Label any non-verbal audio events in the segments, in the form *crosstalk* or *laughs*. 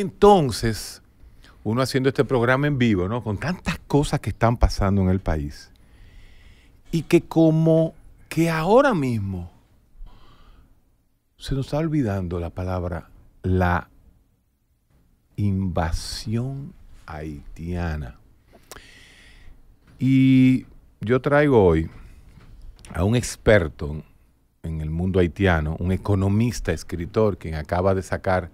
entonces, uno haciendo este programa en vivo, ¿no? Con tantas cosas que están pasando en el país. Y que como que ahora mismo se nos está olvidando la palabra la invasión haitiana. Y yo traigo hoy a un experto en el mundo haitiano, un economista, escritor, quien acaba de sacar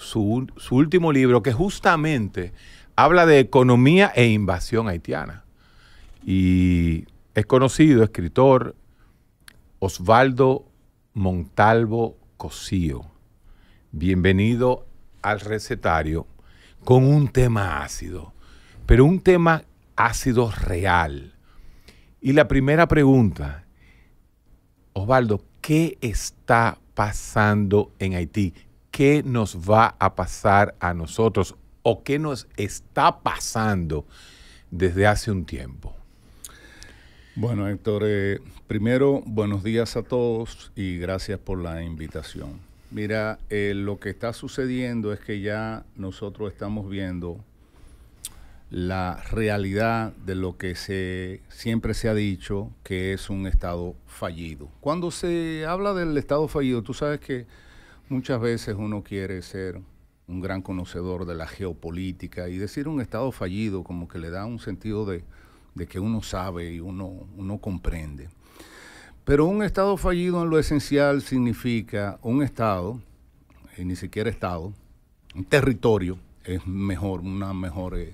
su, último libro que justamente habla de economía e invasión haitiana. Y es conocido escritor Osvaldo Montalvo Cosío. Bienvenido al recetario con un tema ácido, pero un tema ácido real. Y la primera pregunta, Osvaldo, ¿qué está pasando en Haití? qué nos va a pasar a nosotros o qué nos está pasando desde hace un tiempo. Bueno, Héctor, eh, primero, buenos días a todos y gracias por la invitación. Mira, eh, lo que está sucediendo es que ya nosotros estamos viendo la realidad de lo que se, siempre se ha dicho que es un Estado fallido. Cuando se habla del Estado fallido, tú sabes que Muchas veces uno quiere ser un gran conocedor de la geopolítica y decir un Estado fallido como que le da un sentido de, que uno sabe y uno, comprende. Pero un Estado fallido en lo esencial significa un Estado, ni siquiera Estado, un territorio, es mejor, una mejor eh,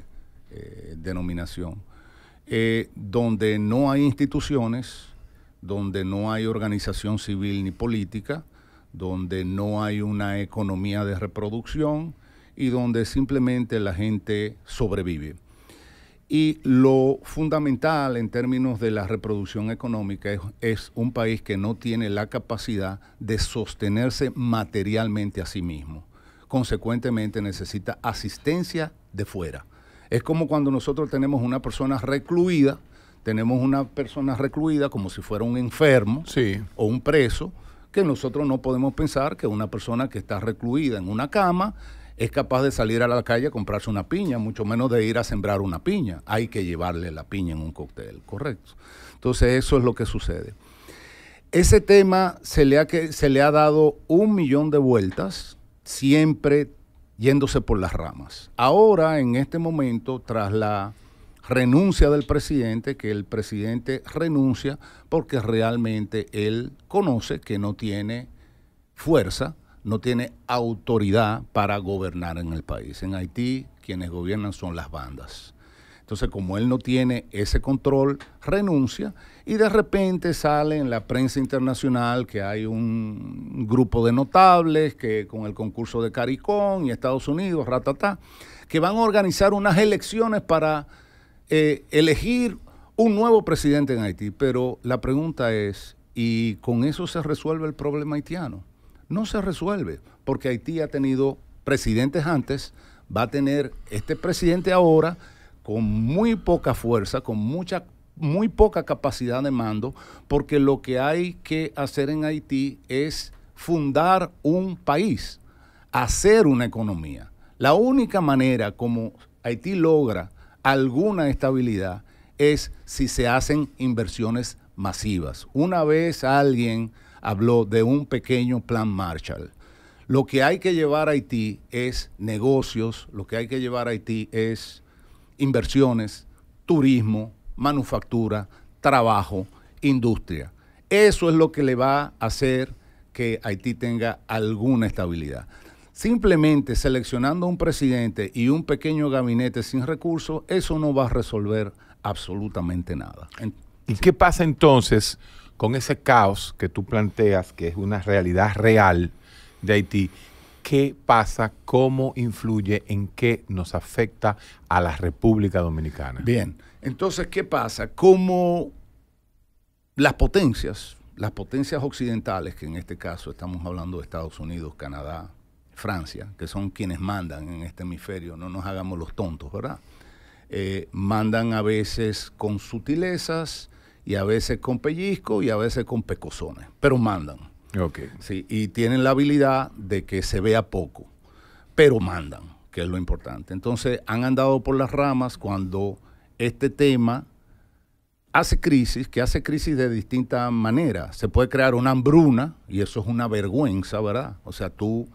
eh, denominación, eh, donde no hay instituciones, donde no hay organización civil ni política, donde no hay una economía de reproducción y donde simplemente la gente sobrevive. Y lo fundamental en términos de la reproducción económica es, un país que no tiene la capacidad de sostenerse materialmente a sí mismo. Consecuentemente necesita asistencia de fuera. Es como cuando nosotros tenemos una persona recluida, tenemos una persona recluida como si fuera un enfermo o un preso, que nosotros no podemos pensar que una persona que está recluida en una cama es capaz de salir a la calle a comprarse una piña, mucho menos de ir a sembrar una piña. Hay que llevarle la piña en un cóctel, correcto. Entonces eso es lo que sucede. Ese tema se le ha, se le ha dado un millón de vueltas, siempre yéndose por las ramas. Ahora, en este momento, tras la renuncia del presidente, que el presidente renuncia porque realmente él conoce que no tiene fuerza, no tiene autoridad para gobernar en el país. En Haití quienes gobiernan son las bandas. Entonces, como él no tiene ese control, renuncia y de repente sale en la prensa internacional que hay un grupo de notables que con el concurso de Caricón y Estados Unidos, ratatá, que van a organizar unas elecciones para eh, elegir un nuevo presidente en Haití, pero la pregunta es, ¿y con eso se resuelve el problema haitiano? No se resuelve, porque Haití ha tenido presidentes antes, va a tener este presidente ahora con muy poca fuerza, con mucha muy poca capacidad de mando, porque lo que hay que hacer en Haití es fundar un país, hacer una economía. La única manera como Haití logra alguna estabilidad es si se hacen inversiones masivas. Una vez alguien habló de un pequeño plan Marshall. Lo que hay que llevar a Haití es negocios, lo que hay que llevar a Haití es inversiones, turismo, manufactura, trabajo, industria. Eso es lo que le va a hacer que Haití tenga alguna estabilidad. Simplemente seleccionando un presidente y un pequeño gabinete sin recursos, eso no va a resolver absolutamente nada. ¿Y qué pasa entonces con ese caos que tú planteas, que es una realidad real de Haití? ¿Qué pasa? ¿Cómo influye? ¿En qué nos afecta a la República Dominicana? Bien, entonces, ¿qué pasa? ¿Cómo las potencias, las potencias occidentales, que en este caso estamos hablando de Estados Unidos, Canadá, Francia, que son quienes mandan en este hemisferio, no nos hagamos los tontos, ¿verdad? Eh, mandan a veces con sutilezas y a veces con pellizco y a veces con pecosones, pero mandan. Okay. Sí, y tienen la habilidad de que se vea poco, pero mandan, que es lo importante. Entonces han andado por las ramas cuando este tema hace crisis, que hace crisis de distintas maneras. Se puede crear una hambruna, y eso es una vergüenza, ¿verdad? O sea, tú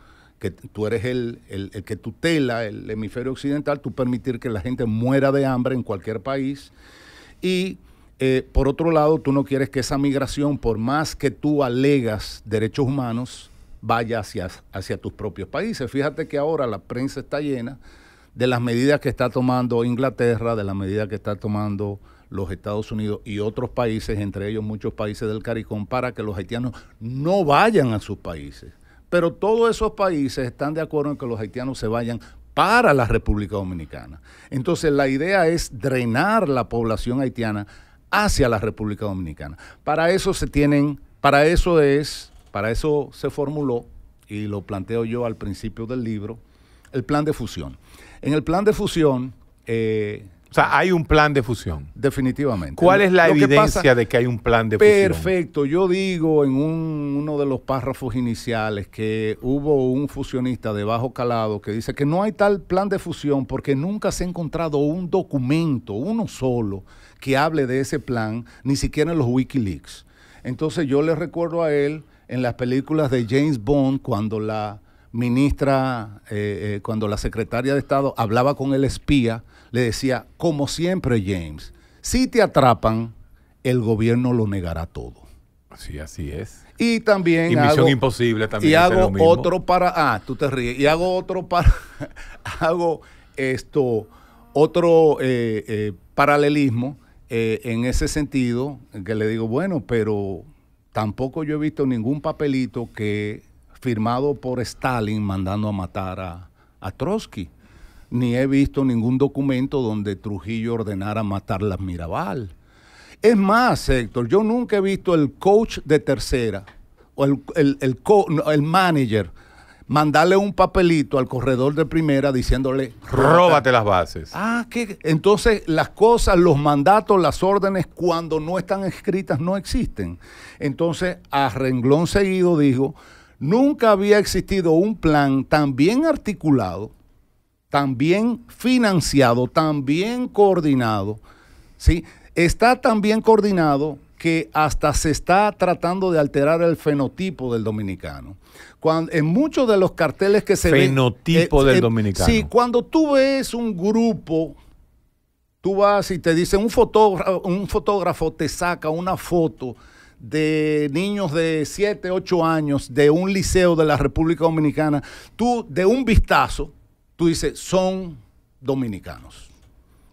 que tú eres el, que tutela el hemisferio occidental, tú permitir que la gente muera de hambre en cualquier país. Y eh, por otro lado, tú no quieres que esa migración, por más que tú alegas derechos humanos, vaya hacia, hacia tus propios países. Fíjate que ahora la prensa está llena de las medidas que está tomando Inglaterra, de las medidas que está tomando los Estados Unidos y otros países, entre ellos muchos países del Caricón, para que los haitianos no vayan a sus países. Pero todos esos países están de acuerdo en que los haitianos se vayan para la República Dominicana. Entonces la idea es drenar la población haitiana hacia la República Dominicana. Para eso se tienen, para eso es, para eso se formuló y lo planteo yo al principio del libro, el plan de fusión. En el plan de fusión eh, o sea, hay un plan de fusión. Definitivamente. ¿Cuál es la evidencia de que hay un plan de fusión? Perfecto. Yo digo en uno de los párrafos iniciales que hubo un fusionista de bajo calado que dice que no hay tal plan de fusión porque nunca se ha encontrado un documento, uno solo, que hable de ese plan, ni siquiera en los Wikileaks. Entonces yo le recuerdo a él en las películas de James Bond cuando la ministra, eh, eh, cuando la secretaria de Estado hablaba con el espía, le decía, como siempre James, si te atrapan, el gobierno lo negará todo. Sí, así es. Y también. Y Imposible también. Y hago otro para. Ah, tú te ríes. Y hago otro para. *laughs* hago esto. Otro eh, paralelismo en ese sentido, que le digo, bueno, pero tampoco yo he visto ningún papelito que firmado por Stalin mandando a matar a, Trotsky. Ni he visto ningún documento donde Trujillo ordenara matar a Mirabal. Es más, Héctor, yo nunca he visto el coach de tercera o el, el, el, el manager mandarle un papelito al corredor de primera diciéndole róbate las bases. Ah, entonces las cosas, los mandatos, las órdenes cuando no están escritas no existen. Entonces, a renglón seguido digo, Nunca había existido un plan tan bien articulado, tan bien financiado, tan bien coordinado. ¿sí? Está tan bien coordinado que hasta se está tratando de alterar el fenotipo del dominicano. Cuando, en muchos de los carteles que se ven... fenotipo eh, del eh, dominicano. Sí, cuando tú ves un grupo, tú vas y te dicen, un un fotógrafo te saca una foto de niños de 7, 8 años de un liceo de la República Dominicana, tú de un vistazo, tú dices, son dominicanos.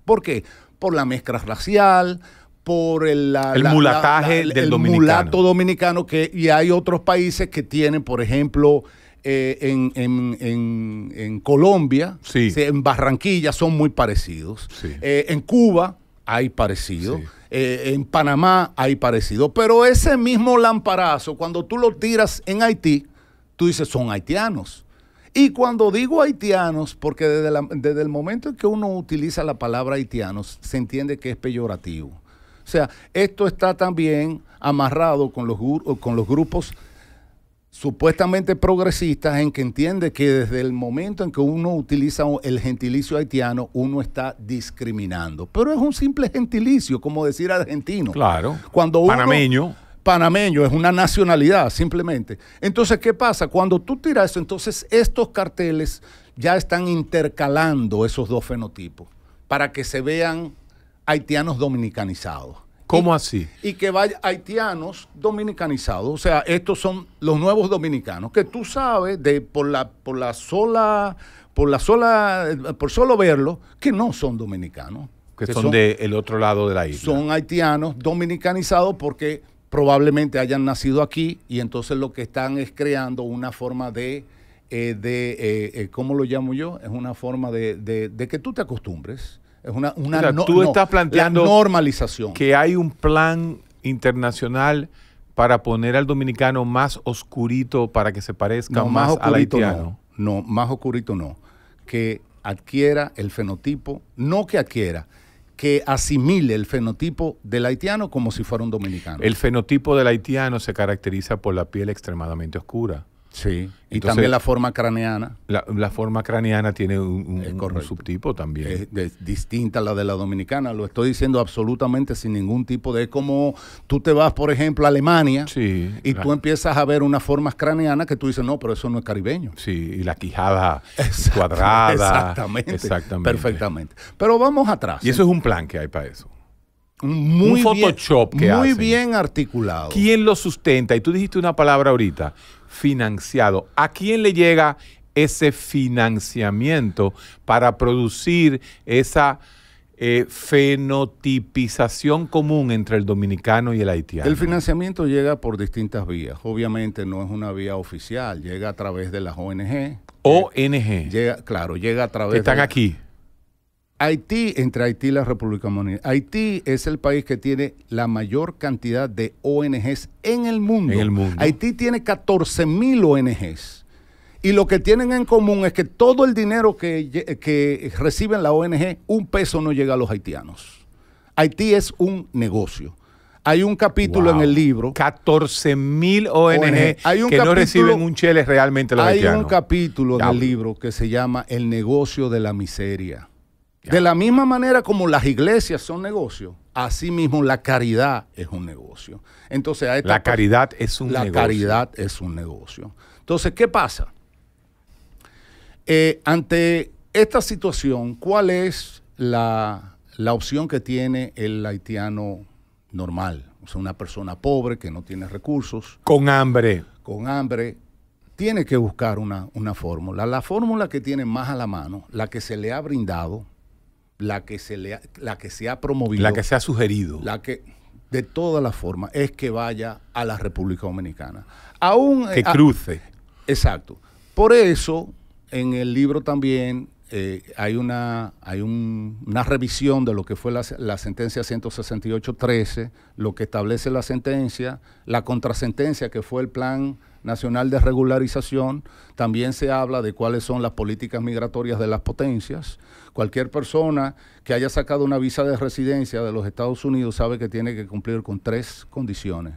¿Por qué? Por la mezcla racial, por el, el mulataje del dominicano. mulato dominicano que y hay otros países que tienen, por ejemplo, eh, en, en, en, Colombia, en Barranquilla son muy parecidos, eh, en Cuba hay parecido. Eh, en Panamá hay parecido. Pero ese mismo lamparazo, cuando tú lo tiras en Haití, tú dices, son haitianos. Y cuando digo haitianos, porque desde, desde el momento en que uno utiliza la palabra haitianos, se entiende que es peyorativo. O sea, esto está también amarrado con los, con los grupos supuestamente progresistas en que entiende que desde el momento en que uno utiliza el gentilicio haitiano, uno está discriminando. Pero es un simple gentilicio, como decir argentino. Claro. Cuando uno, panameño. Panameño, es una nacionalidad, simplemente. Entonces, ¿qué pasa? Cuando tú tiras eso, entonces estos carteles ya están intercalando esos dos fenotipos para que se vean haitianos dominicanizados. ¿Cómo así? Y que vaya haitianos dominicanizados. O sea, estos son los nuevos dominicanos, que tú sabes de por la, por la sola, por la sola, por solo verlo, que no son dominicanos. Que, son, del otro lado de la isla. Son haitianos dominicanizados porque probablemente hayan nacido aquí y entonces lo que están es creando una forma de, eh, de eh, eh, ¿cómo lo llamo yo? Es una forma de, de que tú te acostumbres es una, una tú estás planteando normalización. Que hay un plan internacional para poner al dominicano más oscurito para que se parezca más, al haitiano. no, más oscurito no. Que adquiera el fenotipo, no que adquiera, que asimile el fenotipo del haitiano como si fuera un dominicano. El fenotipo del haitiano se caracteriza por la piel extremadamente oscura. Sí, y también la forma craneana. La, forma craneana tiene un, subtipo también. Es, distinta a la de la dominicana, lo estoy diciendo absolutamente sin ningún tipo de... como tú te vas, por ejemplo, a Alemania y tú empiezas a ver una forma craneana que tú dices, no, pero eso no es caribeño. Sí, y la quijada cuadrada. Exactamente, Perfectamente. Pero vamos atrás. Y eso ¿eh? es un plan que hay para eso. Muy un Photoshop Muy bien articulado. ¿Quién lo sustenta? Y tú dijiste una palabra ahorita, financiado. ¿A quién le llega ese financiamiento para producir esa eh, fenotipización común entre el dominicano y el haitiano? El financiamiento llega por distintas vías. Obviamente no es una vía oficial, llega a través de las ONG. ONG. Llega, claro, llega a través. están aquí. Haití, entre Haití y la República Dominicana, Haití es el país que tiene la mayor cantidad de ONGs en el mundo. En el mundo. Haití tiene 14 mil ONGs. Y lo que tienen en común es que todo el dinero que, que reciben la ONG, un peso no llega a los haitianos. Haití es un negocio. Hay un capítulo en el libro. 14 mil ONG, que no reciben un chele realmente los Hay un capítulo en el libro que se llama El negocio de la miseria. De la misma manera como las iglesias son negocios, así mismo la caridad es un negocio. Entonces, la caridad es un negocio. La caridad es un negocio. Entonces, ¿qué pasa? Eh, ante esta situación, ¿cuál es la, opción que tiene el haitiano normal? O sea, una persona pobre que no tiene recursos. Con hambre. Con hambre, tiene que buscar una, una fórmula. La fórmula que tiene más a la mano, la que se le ha brindado, la que se, le ha, la que se ha promovido. La que se ha sugerido. La que, de todas las formas, es que vaya a la República Dominicana. Aún, que eh, cruce. exacto. Por eso, en el libro también eh, hay, una, hay una revisión de lo que fue la, la sentencia 13 lo que establece la sentencia, la contrasentencia que fue el plan Nacional de Regularización, también se habla de cuáles son las políticas migratorias de las potencias. Cualquier persona que haya sacado una visa de residencia de los Estados Unidos sabe que tiene que cumplir con tres condiciones.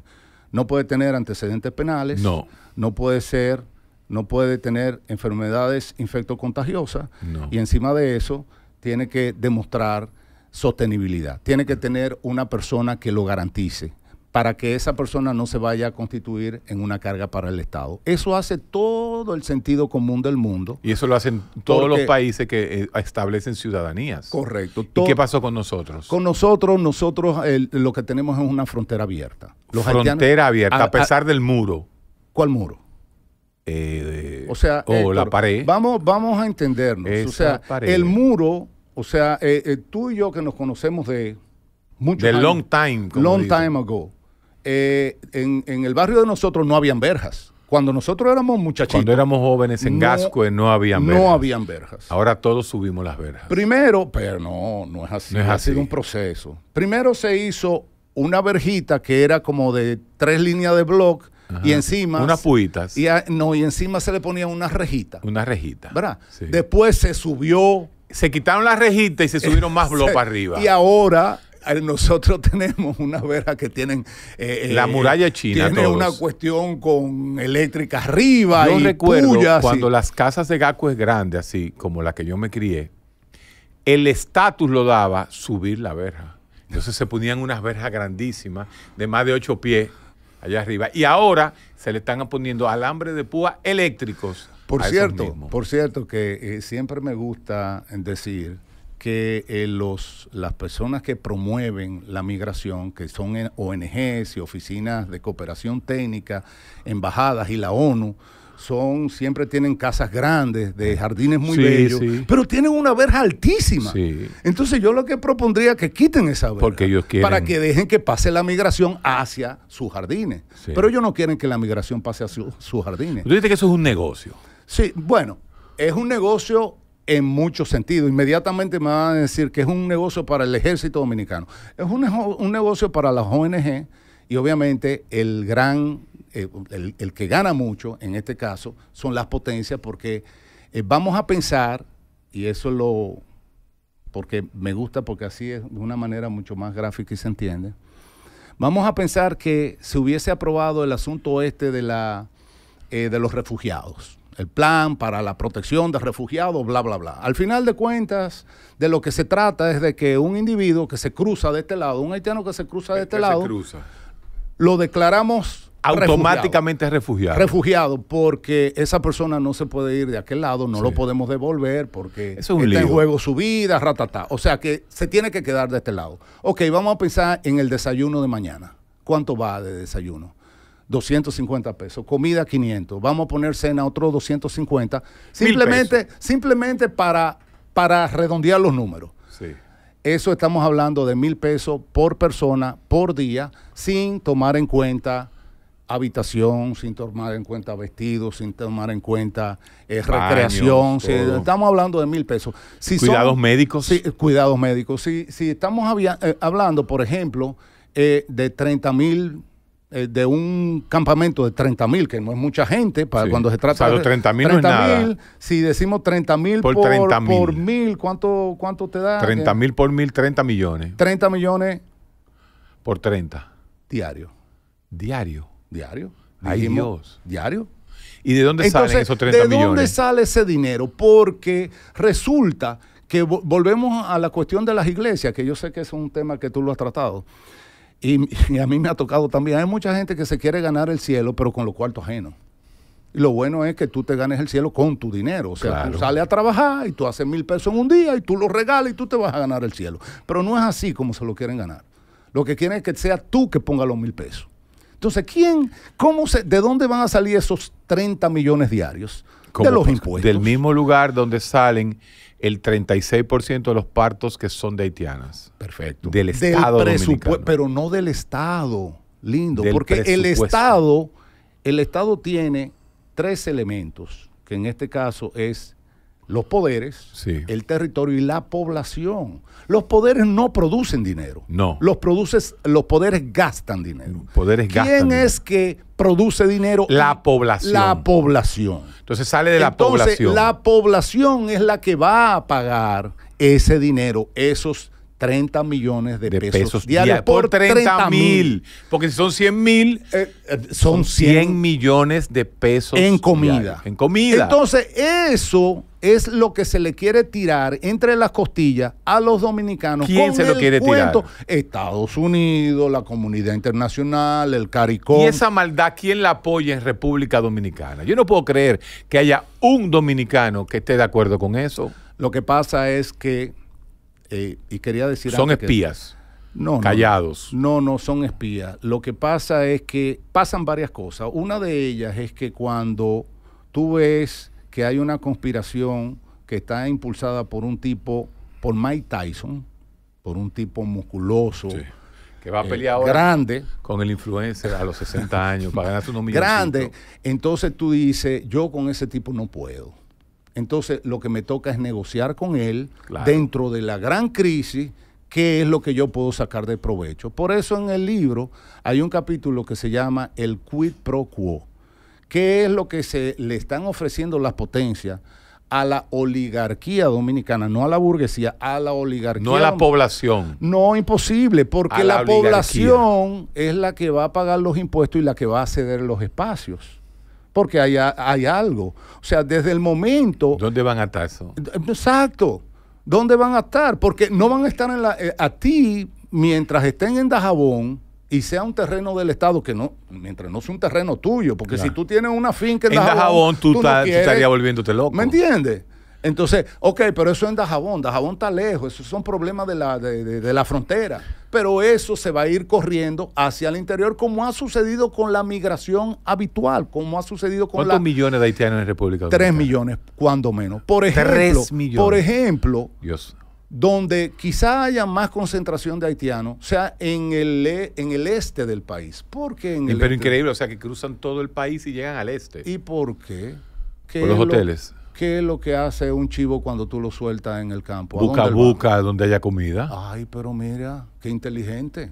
No puede tener antecedentes penales, no, puede ser, no puede tener enfermedades infectocontagiosas y encima de eso tiene que demostrar sostenibilidad. Tiene que tener una persona que lo garantice para que esa persona no se vaya a constituir en una carga para el Estado. Eso hace todo el sentido común del mundo. Y eso lo hacen todos los países que eh, establecen ciudadanías. Correcto. ¿Y qué pasó con nosotros? Con nosotros, nosotros lo que tenemos es una frontera abierta. frontera abierta, ah, a, pesar ah, del muro. ¿Cuál muro? Eh, o sea, o eh, la pared. Vamos, vamos a entendernos. o sea, el muro, o sea, tú y yo que nos conocemos de mucho. De long time. long time ago eh, en, el barrio de nosotros no habían verjas. Cuando nosotros éramos muchachitos. Cuando éramos jóvenes en Gasco no habían verjas. No habían verjas. Ahora todos subimos las verjas. Primero, pero no, no es así. es Ha sido un proceso. Primero se hizo una verjita que era como de tres líneas de bloc y encima. Unas puitas. Y no, y encima se le ponía una rejita. Una rejita. ¿Verdad? Después se subió. Se quitaron las rejitas y se subieron más *laughs* bloques arriba. Y ahora nosotros *laughs* tenemos una verja que tienen... Eh, eh, la muralla china. Tiene una cuestión con eléctrica arriba. Yo recuerdo cuando las casas de Gaco es grande, así como la que yo me crié, el estatus lo daba subir la verja. Entonces se ponían unas verjas grandísimas de más de ocho pies allá arriba. Y ahora se le están poniendo alambre de púa eléctricos. Por cierto, por cierto, que eh, siempre me gusta decir que eh, los, las personas que promueven la migración, que son ONGs y oficinas de cooperación técnica, embajadas y la ONU, son siempre tienen casas grandes, de jardines muy bellos, pero tienen una verja altísima. Entonces yo lo que propondría es que quiten esa verja para que dejen que pase la migración hacia sus jardines. Pero ellos no quieren que la migración pase a sus jardines. Tú dices que eso es un negocio. Sí, bueno, es un negocio en muchos sentidos. Inmediatamente me van a decir que es un negocio para el ejército dominicano. Es un, negocio para las ONG y obviamente el gran, eh, el, que gana mucho en este caso son las potencias porque eh, vamos a pensar, y eso lo, porque me gusta, porque así es de una manera mucho más gráfica y se entiende, vamos a pensar que se hubiese aprobado el asunto este de, la, eh, de los refugiados el plan para la protección de refugiados, bla, bla, bla. Al final de cuentas, de lo que se trata es de que un individuo que se cruza de este lado, un haitiano que se cruza de este lado, lo declaramos automáticamente refugiado. refugiado. porque esa persona no se puede ir de aquel lado, no lo podemos devolver porque está en juego su vida, ratatá. O sea que se tiene que quedar de este lado. Ok, vamos a pensar en el desayuno de mañana. ¿Cuánto va de desayuno? 250 pesos, comida 500, vamos a poner cena otro 250, simplemente, simplemente para, para redondear los números. Eso estamos hablando de mil pesos por persona por día, sin tomar en cuenta habitación, sin tomar en cuenta vestidos, sin tomar en cuenta eh, recreación. estamos hablando de mil pesos. cuidados médicos. Eh, cuidados médicos. Si, estamos eh, hablando, por ejemplo, de 30 mil eh, de un campamento de 30 mil, que no es mucha gente, para cuando se trata de sea, 30 mil no es nada. Si decimos 30 mil por, 30 mil, ¿cuánto, ¿cuánto te da? 30 mil por mil, 30 millones. 30 millones. Por 30. Diario. Diario. Diario. Ay Dios. Diario. ¿Y de dónde salen esos 30 millones? ¿De dónde sale ese dinero? Porque resulta que volvemos a la cuestión de las iglesias, que yo sé que es un tema que tú lo has tratado. Y, a mí me ha tocado también. Hay mucha gente que se quiere ganar el cielo, pero con los cuartos ajenos. Y lo bueno es que tú te ganes el cielo con tu dinero. O sea, tú sales a trabajar y tú haces mil pesos en un día y tú lo regalas y tú te vas a ganar el cielo. Pero no es así como se lo quieren ganar. Lo que quieren es que sea tú que ponga los mil pesos. Entonces, ¿quién, cómo se, de dónde van a salir esos 30 millones diarios? Del mismo lugar donde salen el 36% de los partos que son de haitianas. Perfecto. Del Estado Pero no del Estado, lindo. porque el Estado, el Estado tiene tres elementos, que en este caso es los poderes, el territorio y la población. Los poderes no producen dinero. No. Los, los poderes gastan dinero. Poderes ¿Quién es que produce dinero? La población. La población. Entonces sale de la Entonces, población. La población es la que va a pagar ese dinero, esos 30 millones de, pesos, diarios por, 30, mil. Porque si son 100 mil, eh, eh, son, 100, millones de pesos en comida. en comida. Entonces, eso es lo que se le quiere tirar entre las costillas a los dominicanos. ¿Quién se lo quiere tirar? Estados Unidos, la comunidad internacional, el CARICOM. ¿Y esa maldad quién la apoya en República Dominicana? Yo no puedo creer que haya un dominicano que esté de acuerdo con eso. Lo que pasa es que, eh, y quería decir... Son espías. no, callados. no, no son espías. Lo que pasa es que pasan varias cosas. Una de ellas es que cuando tú ves que hay una conspiración que está impulsada por un tipo, por Mike Tyson, por un tipo musculoso. Que va a eh, pelear grande, con el influencer a los 60 años para ganarse unos millones. Grande. Entonces tú dices, yo con ese tipo no puedo. Entonces lo que me toca es negociar con él dentro de la gran crisis qué es lo que yo puedo sacar de provecho. Por eso en el libro hay un capítulo que se llama El quid pro quo, ¿Qué es lo que se le están ofreciendo las potencias? a la oligarquía dominicana, no a la burguesía, a la oligarquía. No a la población. No, imposible, porque la, población es la que va a pagar los impuestos y la que va a ceder los espacios. Porque hay, hay algo. O sea, desde el momento... ¿Dónde van a estar eso? Exacto. ¿Dónde van a estar? Porque no van a estar en la, eh, a ti mientras estén en Dajabón y sea un terreno del Estado, que no, mientras no sea un terreno tuyo, porque si tú tienes una finca en, en Dajabón, tú, estarías volviéndote loco. ¿Me entiendes? Entonces, ok, pero eso en Dajabón, Dajabón está lejos, esos son problemas de la, de, la frontera. Pero eso se va a ir corriendo hacia el interior, como ha sucedido con la migración habitual, como ha sucedido con ¿Cuántos millones de haitianos en República Dominicana? Tres millones, cuando menos. Por ejemplo, Tres millones. Por ejemplo, Dios donde quizá haya más concentración de haitianos, o sea, en el, e, en el este del país. porque en el Pero este? increíble, o sea, que cruzan todo el país y llegan al este. ¿Y por qué? ¿Qué los hoteles. ¿Qué es lo que hace un chivo cuando tú lo sueltas en el campo? Busca, busca donde haya comida. Ay, pero mira, qué inteligente.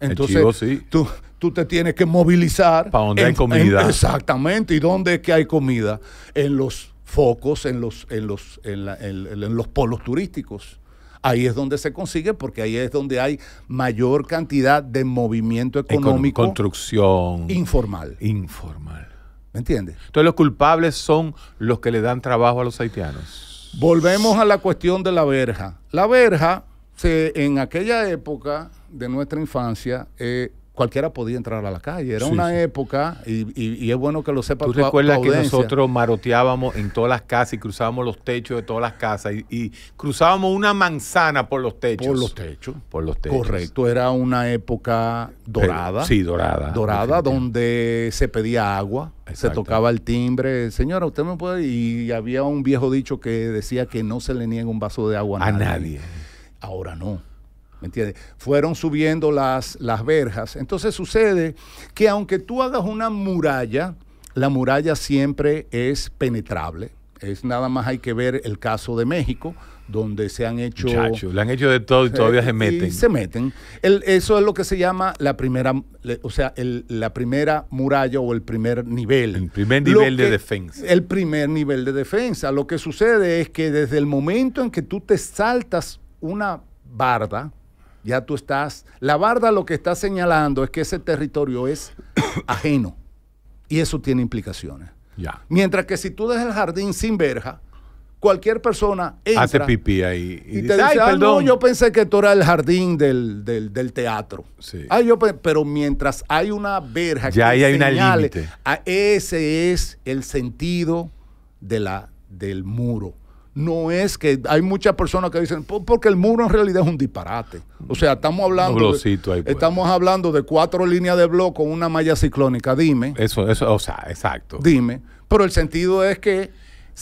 Entonces, tú, tú, te tienes que movilizar. Para donde hay comida. exactamente. ¿Y dónde es que hay comida? En los focos, en los, en los, en la, en, los polos turísticos ahí es donde se consigue porque ahí es donde hay mayor cantidad de movimiento económico. Construcción. Informal. Informal. ¿Me entiendes? Entonces los culpables son los que le dan trabajo a los haitianos. Volvemos a la cuestión de la verja. La verja, se, en aquella época de nuestra infancia, eh, cualquiera podía entrar a la calle. Era una época, y, es bueno que lo sepa Tú recuerdas que nosotros maroteábamos en todas las casas y cruzábamos los techos de todas las casas y, y, cruzábamos una manzana por los techos. Por los techos. Por los techos. Correcto, era una época dorada. sí, dorada. Dorada, donde se pedía agua, se tocaba el timbre. Señora, usted me puede. Y había un viejo dicho que decía que no se le niega un vaso de agua a, nadie. Ahora no. ¿Me Fueron subiendo las, las verjas. Entonces sucede que aunque tú hagas una muralla, la muralla siempre es penetrable. Es nada más hay que ver el caso de México, donde se han hecho... Chacho, le han hecho de todo y eh, todavía se meten. se meten. eso es lo que se llama la primera, o sea, la primera muralla o el primer nivel. El primer nivel de defensa. El primer nivel de defensa. Lo que sucede es que desde el momento en que tú te saltas una barda, ya tú estás. La barda lo que está señalando es que ese territorio es *coughs* ajeno. Y eso tiene implicaciones. Ya. Mientras que si tú dejas el jardín sin verja, cualquier persona entra. Hace pipí ahí. Y, te dice, ah, perdón. yo pensé que tú eras el jardín del, teatro. Sí. pero mientras hay una verja ya ahí hay una límite. Ah, ese es el sentido de la, del muro no es que hay muchas personas que dicen, porque el muro en realidad es un disparate. O sea, estamos hablando, de, pues. estamos hablando de cuatro líneas de bloque con una malla ciclónica, dime. Eso, eso, o sea, exacto. Dime, pero el sentido es que...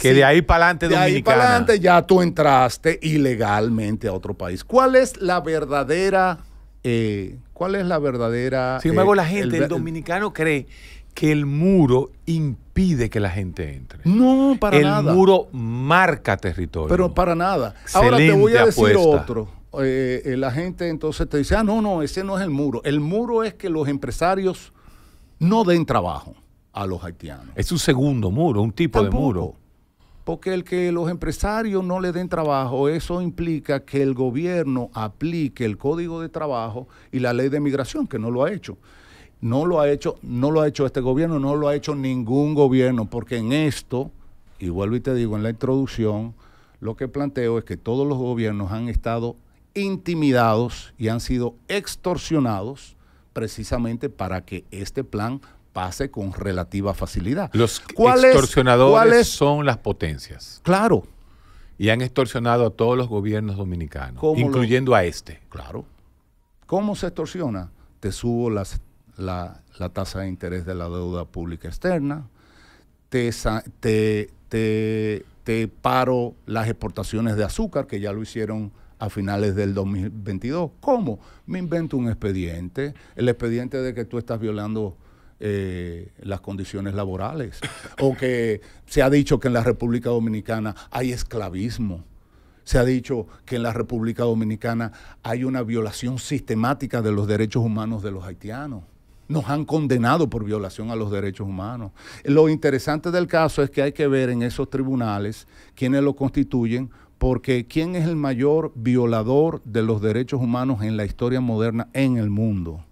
Que de ahí para adelante, De ahí para adelante ya tú entraste ilegalmente a otro país. ¿Cuál es la verdadera... Eh, ¿Cuál es la verdadera... Sin embargo, eh, la gente, el dominicano cree que el muro impide que la gente entre. No, para nada. El muro marca territorio. Pero para nada. Ahora te voy a decir otro. Eh, eh, la gente entonces te dice, ah, no, no, ese no es el muro. El muro es que los empresarios no den trabajo a los haitianos. Es un segundo muro, un tipo de muro. Porque el que los empresarios no le den trabajo, eso implica que el gobierno aplique el código de trabajo y la ley de migración, que no lo ha hecho. No lo ha hecho, no lo ha hecho este gobierno, no lo ha hecho ningún gobierno, porque en esto, y vuelvo y te digo en la introducción, lo que planteo es que todos los gobiernos han estado intimidados y han sido extorsionados precisamente para que este plan pase con relativa facilidad. Los extorsionadores ¿cuáles? son las potencias. Claro. Y han extorsionado a todos los gobiernos dominicanos, incluyendo a este. Claro. ¿Cómo se extorsiona? Te subo las la, tasa de interés de la deuda pública externa, te, te, paro las exportaciones de azúcar, que ya lo hicieron a finales del 2022. ¿Cómo? Me invento un expediente, el expediente de que tú estás violando eh, las condiciones laborales, o que se ha dicho que en la República Dominicana hay esclavismo. Se ha dicho que en la República Dominicana hay una violación sistemática de los derechos humanos de los haitianos nos han condenado por violación a los derechos humanos. Lo interesante del caso es que hay que ver en esos tribunales quiénes lo constituyen, porque quién es el mayor violador de los derechos humanos en la historia moderna en el mundo.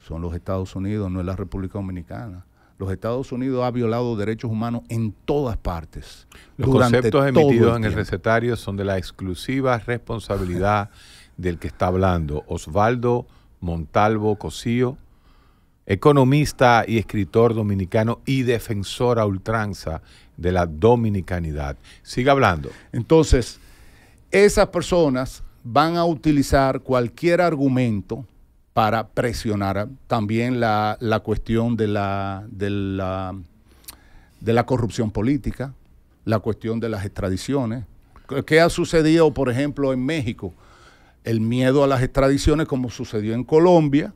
Son los Estados Unidos, no es la República Dominicana. Los Estados Unidos ha violado derechos humanos en todas partes. Los conceptos emitidos en el recetario son de la exclusiva responsabilidad del que está hablando Osvaldo Montalvo Cosío economista y escritor dominicano y defensor a ultranza de la dominicanidad. Siga hablando. Entonces, esas personas van a utilizar cualquier argumento para presionar también la, la cuestión de la, de, la, de la corrupción política, la cuestión de las extradiciones. ¿Qué ha sucedido, por ejemplo, en México? El miedo a las extradiciones, como sucedió en Colombia,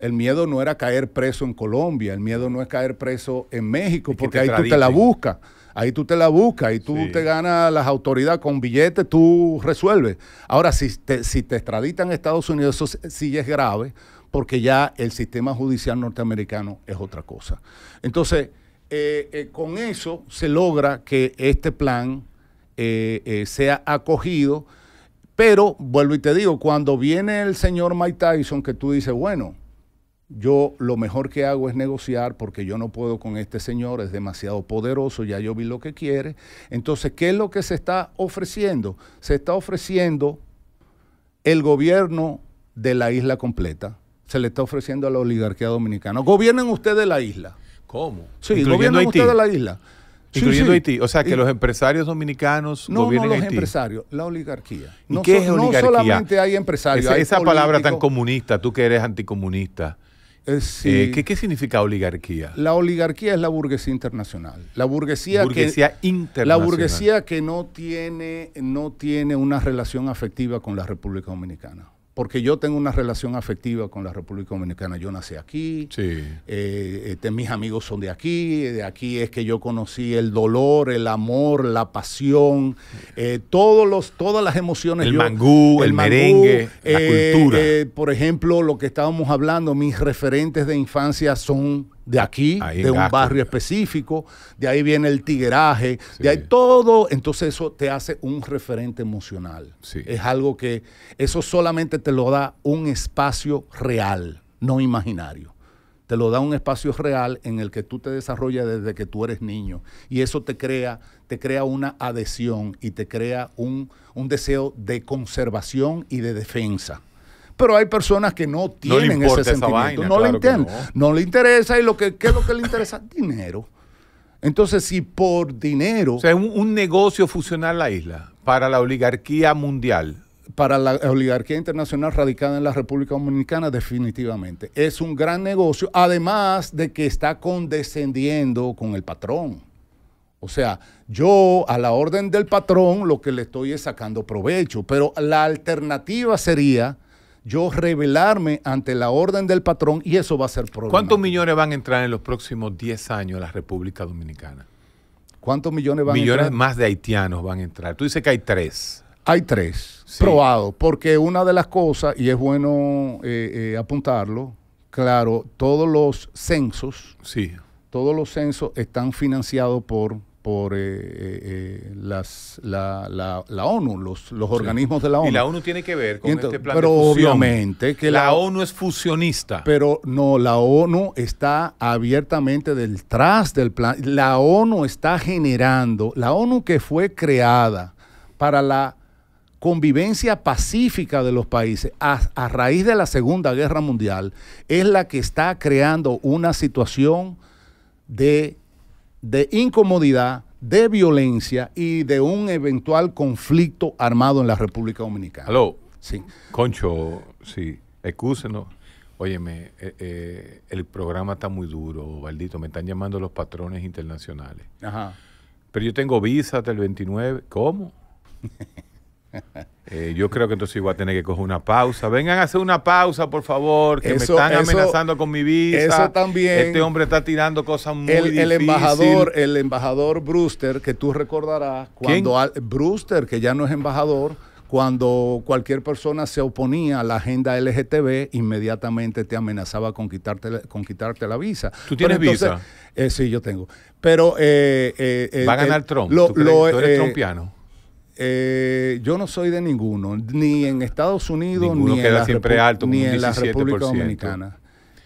el miedo no era caer preso en Colombia, el miedo no es caer preso en México, porque ahí tú te la buscas, ahí tú te la buscas, ahí tú te ganas las autoridades con billetes, tú resuelves. Ahora, si te, si te extraditan a Estados Unidos, eso sí es grave, porque ya el sistema judicial norteamericano es otra cosa. Entonces, eh, eh, con eso se logra que este plan eh, sea acogido, pero vuelvo y te digo, cuando viene el señor Mike Tyson, que tú dices, bueno, yo lo mejor que hago es negociar porque yo no puedo con este señor, es demasiado poderoso, ya yo vi lo que quiere. Entonces, ¿qué es lo que se está ofreciendo? Se está ofreciendo el gobierno de la isla completa, se le está ofreciendo a la oligarquía dominicana. Gobiernen ustedes la isla. ¿Cómo? Sí, gobiernen ustedes la isla. Incluyendo Haití. O sea, que los empresarios dominicanos no, Haití. no los empresarios, la oligarquía. no qué es oligarquía? solamente hay empresarios. Esa, esa palabra tan comunista, tú que eres anticomunista. Eh, eh, ¿qué, ¿qué, significa oligarquía? La oligarquía es la burguesía internacional. La burguesía, que, La burguesía que no tiene, no tiene una relación afectiva con la República Dominicana porque yo tengo una relación afectiva con la República Dominicana. Yo nací aquí, sí. Eh, este, mis amigos son de aquí, de aquí es que yo conocí el dolor, el amor, la pasión, eh, todos los, todas las emociones. El mangú, el, merengue, la eh, cultura. por ejemplo, lo que estábamos hablando, mis referentes de infancia son de aquí, de un barrio específico, de ahí viene el tigueraje, de ahí todo, entonces eso te hace un referente emocional. Es algo que eso solamente te lo da un espacio real, no imaginario. Te lo da un espacio real en el que tú te desarrollas desde que tú eres niño. Y eso te crea, te crea una adhesión y te crea un deseo de conservación y de defensa pero hay personas que no tienen ese sentimiento. no, le no. no le interesa y lo que, ¿qué es lo que le interesa? *laughs* dinero. Entonces, si por dinero... O sea, un, un negocio fusionar la isla para la oligarquía mundial para la oligarquía internacional radicada en la República Dominicana, definitivamente. Es un gran negocio, además de que está condescendiendo con el patrón. O sea, yo a la orden del patrón lo que le estoy es sacando provecho, pero la alternativa sería yo rebelarme ante la orden del patrón y eso va a ser problema. ¿Cuántos millones van a entrar en los próximos 10 años a la República Dominicana? ¿Cuántos millones van a entrar? Millones más de haitianos van a entrar. Tú dices que hay tres. Hay tres, probado, porque una de las cosas, y es bueno eh, eh, apuntarlo, claro, todos los censos, sí. todos los censos están financiados por por eh, eh, eh, las, la, la, ONU, los, los organismos de la ONU. Y la ONU tiene que ver con este plan Pero de Pero obviamente que la, ONU es fusionista. Pero no, la ONU está abiertamente detrás del plan. La ONU está generando, la ONU que fue creada para la convivencia pacífica de los países a raíz de la Segunda Guerra Mundial, es la que está creando una situación de de incomodidad, de violencia y de un eventual conflicto armado en la República Dominicana. Aló. Sí. Concho, sí, excúsenos. Óyeme, eh, eh, el programa está muy duro, Valdito. Me están llamando los patrones internacionales. Ajá. Pero yo tengo visa del el 29. ¿Cómo? *laughs* Eh, yo creo que entonces voy a tener que coger una pausa. Vengan a hacer una pausa, por favor, que me están amenazando con mi visa. Eso también. Este hombre está tirando cosas muy el, El embajador, el embajador Brewster, que tú recordarás, cuando al, Brewster, que ya no es embajador, cuando cualquier persona se oponía a la agenda LGTB, inmediatamente te amenazaba con quitarte, con quitarte la visa. ¿Tú tienes visa? Eh, sí, yo tengo. Pero... Eh, eh, ¿Va a ganar Trump? Lo, ¿Tú, eres trumpiano? Eh, yo no soy de ninguno, ni en Estados Unidos, ni, en, la República Dominicana.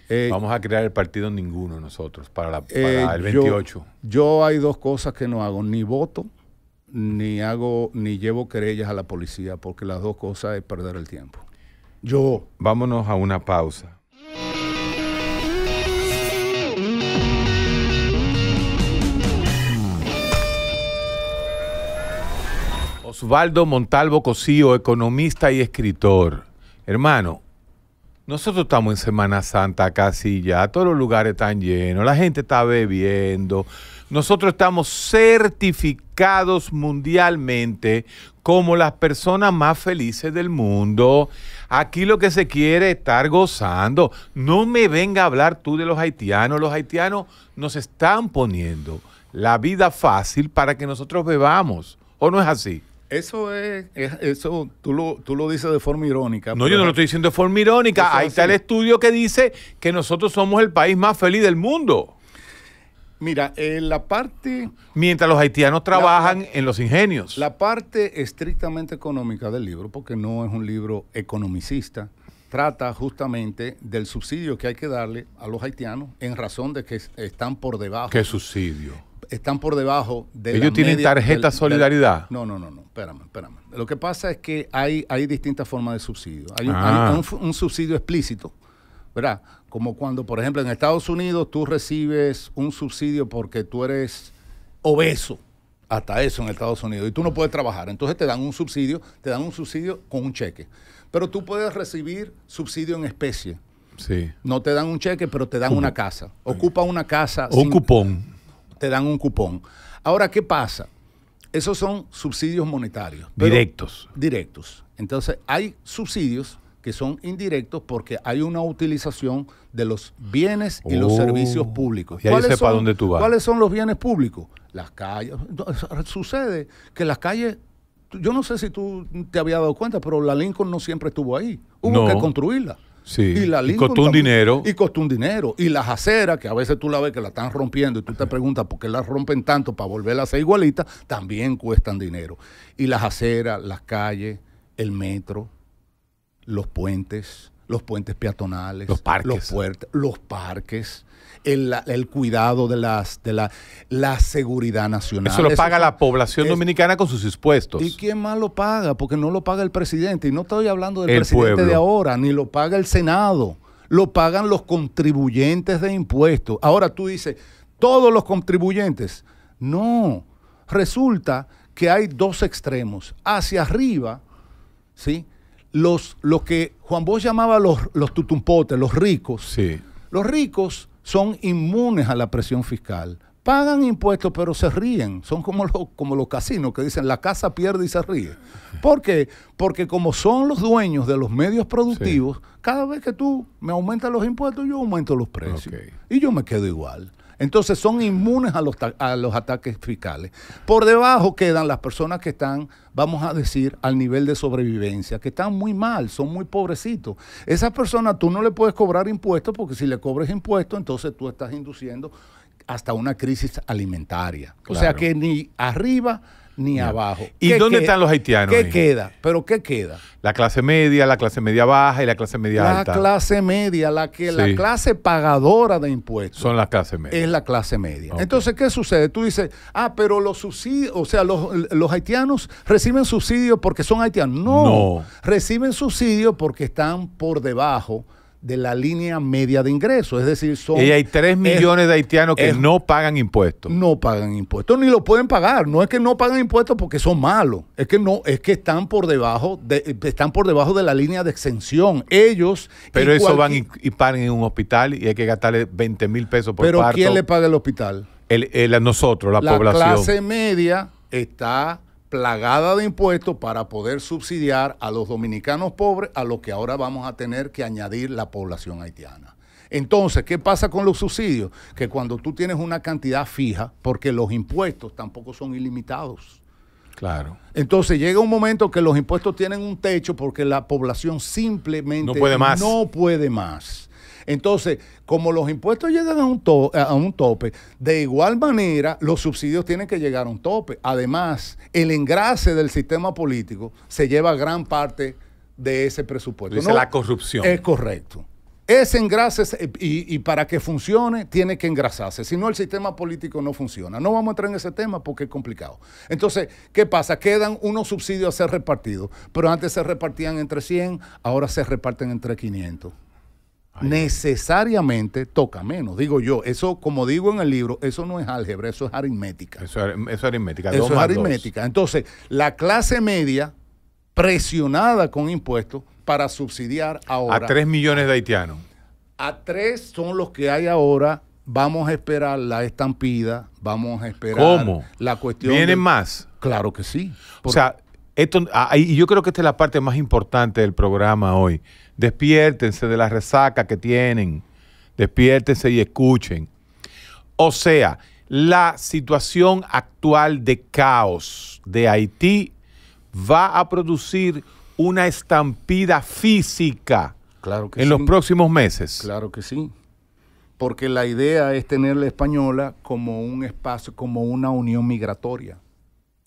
Eh, Vamos a crear el partido ninguno nosotros para, eh, el 28. Yo, yo, hay dos cosas que no hago, ni voto, ni hago, ni llevo querellas a la policía, porque las dos cosas es perder el tiempo. Yo. Vámonos a una pausa. Osvaldo Montalvo Cosío, economista y escritor. Hermano, nosotros estamos en Semana Santa casi ya, todos los lugares están llenos, la gente está bebiendo. Nosotros estamos certificados mundialmente como las personas más felices del mundo. Aquí lo que se quiere es estar gozando. No me venga a hablar tú de los haitianos. Los haitianos nos están poniendo la vida fácil para que nosotros bebamos. ¿O no es así? Eso es, eso tú lo, tú lo dices de forma irónica. No, yo no lo estoy diciendo de forma irónica. Ahí está el estudio que dice que nosotros somos el país más feliz del mundo. Mira, eh, la parte... Mientras los haitianos trabajan en los ingenios. La parte estrictamente económica del libro, porque no es un libro economicista, trata justamente del subsidio que hay que darle a los haitianos en razón de que están por debajo. ¿Qué subsidio? están por debajo de Ellos tienen tarjeta solidaridad. no, no, no, no, espérame, espérame. Lo que pasa es que hay, hay distintas formas de subsidio. Hay, ah. un, subsidio explícito, ¿verdad? Como cuando, por ejemplo, en Estados Unidos tú recibes un subsidio porque tú eres obeso. Hasta eso en Estados Unidos. Y tú no puedes trabajar. Entonces te dan un subsidio, te dan un subsidio con un cheque. Pero tú puedes recibir subsidio en especie. Sí. No te dan un cheque, pero te dan una casa. Ocupa una casa. un cupón te dan un cupón. Ahora, ¿qué pasa? Esos son subsidios monetarios. Directos. Directos. Entonces, hay subsidios que son indirectos porque hay una utilización de los bienes y los oh. servicios públicos. Y ahí sepa dónde tú vas. ¿Cuáles son los bienes públicos? Las calles. Sucede que las calles, yo no sé si tú te habías dado cuenta, pero la Lincoln no siempre estuvo ahí. Hubo que construirla y, la costó un dinero. Y costó un dinero. Y las aceras, que a veces tú la ves que la están rompiendo y tú te preguntas por qué las rompen tanto para volverla a ser igualita, también cuestan dinero. Y las aceras, las calles, el metro, los puentes, los puentes peatonales, los parques. los parques el, cuidado de, las, de la, seguridad nacional. Eso lo paga la población dominicana con sus impuestos. ¿Y quién más lo paga? Porque no lo paga el presidente. Y no estoy hablando del presidente de ahora, ni lo paga el Senado. Lo pagan los contribuyentes de impuestos. Ahora tú dices, todos los contribuyentes. No, resulta que hay dos extremos. Hacia arriba, ¿sí? Los, lo que Juan Bosch llamaba los, los tutumpotes, los ricos. Sí. Los ricos son inmunes a la presión fiscal. Pagan impuestos, pero se ríen. Son como, los como los casinos que dicen la casa pierde y se ríe. ¿Por qué? Porque como son los dueños de los medios productivos, cada vez que tú me aumentas los impuestos, yo aumento los precios. Y yo me quedo igual. Entonces son inmunes a los, a los ataques fiscales. Por debajo quedan las personas que están, vamos a decir, al nivel de sobrevivencia, que están muy mal, son muy pobrecitos. Esas personas tú no le puedes cobrar impuestos porque si le cobres impuestos, entonces tú estás induciendo hasta una crisis alimentaria. O sea que ni arriba ni abajo. ¿Y dónde están los haitianos? ¿Qué queda? ¿Pero qué queda? La clase media, la clase media baja y la clase media alta. La clase media, la que la clase pagadora de impuestos. Son las clases Es la clase media. Entonces, ¿qué sucede? Tú dices, ah, pero los subsidios, o sea, los, haitianos reciben subsidios porque son haitianos. No, no. reciben subsidios porque están por debajo de la línea media de ingreso, Es decir, son. Y hay 3 millones de haitianos que no pagan impuestos. No pagan impuestos, ni lo pueden pagar. No es que no pagan impuestos porque son malos. Es que no, es que están por debajo de, están por debajo de la línea de exención. Ellos. Pero eso van y, pagan en un hospital y hay que gastarle 20 mil pesos por Pero parto. ¿quién le paga el hospital? El, nosotros, la población. La clase media está plagada de impuestos para poder subsidiar a los dominicanos pobres, a lo que ahora vamos a tener que añadir la población haitiana. Entonces, ¿qué pasa con los subsidios? Que cuando tú tienes una cantidad fija, porque los impuestos tampoco son ilimitados. Claro. Entonces llega un momento que los impuestos tienen un techo porque la población simplemente puede más. No puede más. Entonces, como los impuestos llegan a un, tope, de igual manera los subsidios tienen que llegar a un tope. Además, el engrase del sistema político se lleva gran parte de ese presupuesto. Dice la corrupción. Es correcto. Ese engrase, y, y, para que funcione, tiene que engrasarse. Si no, el sistema político no funciona. No vamos a entrar en ese tema porque es complicado. Entonces, ¿qué pasa? Quedan unos subsidios a ser repartidos, pero antes se repartían entre 100, ahora se reparten entre 500 necesariamente toca menos. Digo yo, eso, como digo en el libro, eso no es álgebra, eso es aritmética. Eso, es aritmética. Eso es aritmética. Entonces, la clase media, presionada con impuestos, para subsidiar ahora. A 3 millones de haitianos. A 3 son los que hay ahora. Vamos a esperar la estampida, vamos a esperar ¿Cómo? la cuestión. ¿Vienen más? Claro que sí. O sea, esto, ah, y yo creo que esta es la parte más importante del programa hoy. Despiértense de la resaca que tienen. Despiértense y escuchen. O sea, la situación actual de caos de Haití va a producir una estampida física en los próximos meses. Claro que sí. Porque la idea es tener la española como un espacio, como una unión migratoria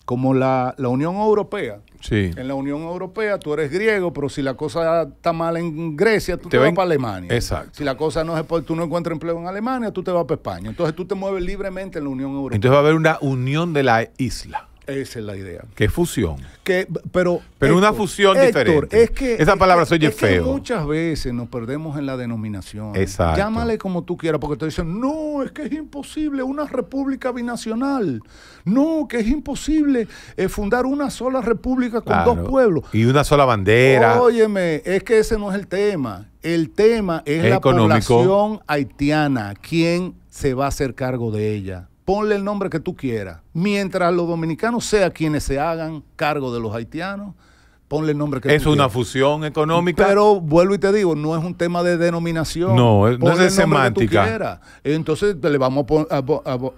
como la, Unión Europea. En la Unión Europea tú eres griego, pero si la cosa está mal en Grecia, tú te, vas para Alemania. Si la cosa no es, pues, tú no encuentras empleo en Alemania, tú te vas para España. Entonces tú te mueves libremente en la Unión Europea. Entonces va a haber una unión de la isla. Esa es la idea. ¿Qué fusión? Que, pero pero una fusión diferente. Es que, Esa palabra soy es feo. Que muchas veces nos perdemos en la denominación. Exacto. Llámale como tú quieras, porque te dicen, no, es que es imposible una república binacional. No, que es imposible eh, fundar una sola república con dos pueblos. Y una sola bandera. Óyeme, es que ese no es el tema. El tema es, la población haitiana. ¿Quién se va a hacer cargo de ella? ponle el nombre que tú quieras, mientras los dominicanos sean quienes se hagan cargo de los haitianos, ponle el nombre que tú Es una fusión económica. Pero vuelvo y te digo, no es un tema de denominación. No, no es de semántica. Entonces le vamos a,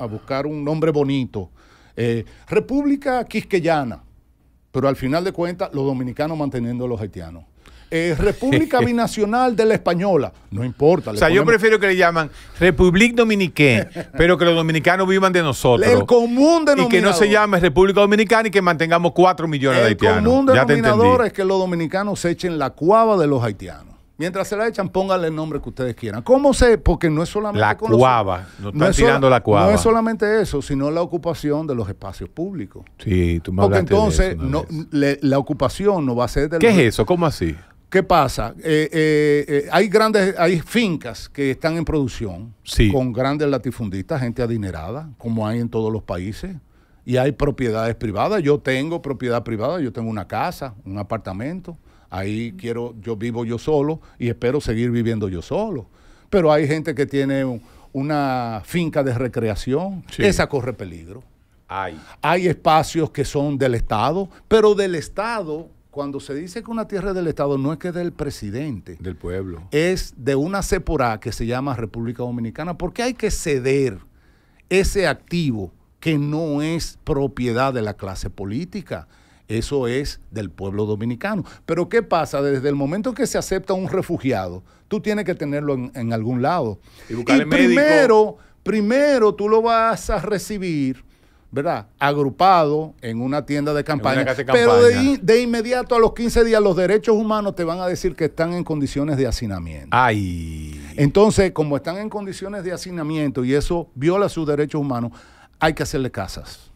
buscar un nombre bonito. Eh, República Quisqueyana. Pero al final de cuentas, los dominicanos manteniendo a los haitianos. Eh, República *laughs* Binacional de la Española. No importa. O sea, yo prefiero que le llaman República Dominicana, *laughs* pero que los dominicanos vivan de nosotros. El común denominador. Y que no se llame República Dominicana y que mantengamos 4 millones de haitianos. El común denominador es que los dominicanos se echen la cuava de los haitianos. Mientras se la echan, pónganle el nombre que ustedes quieran. ¿Cómo se? Porque no es solamente. La cuava. no la cuava. No es solamente eso, sino la ocupación de los espacios públicos. Sí, tú Porque entonces no, la ocupación no va a ser de. ¿Qué es eso? ¿Cómo así? ¿Qué pasa? Eh, eh, eh, hay grandes, hay fincas que están en producción con grandes latifundistas, gente adinerada, como hay en todos los países, y hay propiedades privadas. Yo tengo propiedad privada, yo tengo una casa, un apartamento. Ahí quiero, yo vivo yo solo y espero seguir viviendo yo solo. Pero hay gente que tiene una finca de recreación, esa corre peligro. Hay. hay espacios que son del Estado, pero del Estado cuando se dice que una tierra del Estado, no es que es del presidente. Del pueblo. Es de una CEPORA que se llama República Dominicana. porque hay que ceder ese activo que no es propiedad de la clase política? Eso es del pueblo dominicano. Pero ¿qué pasa? Desde el momento que se acepta un refugiado, tú tienes que tenerlo en, algún lado. Y, primero, primero tú lo vas a recibir ¿verdad? Agrupado en una tienda de campaña. Pero de, inmediato a los 15 días los derechos humanos te van a decir que están en condiciones de hacinamiento. Entonces, como están en condiciones de hacinamiento y eso viola sus derechos humanos, hay que hacerle casas.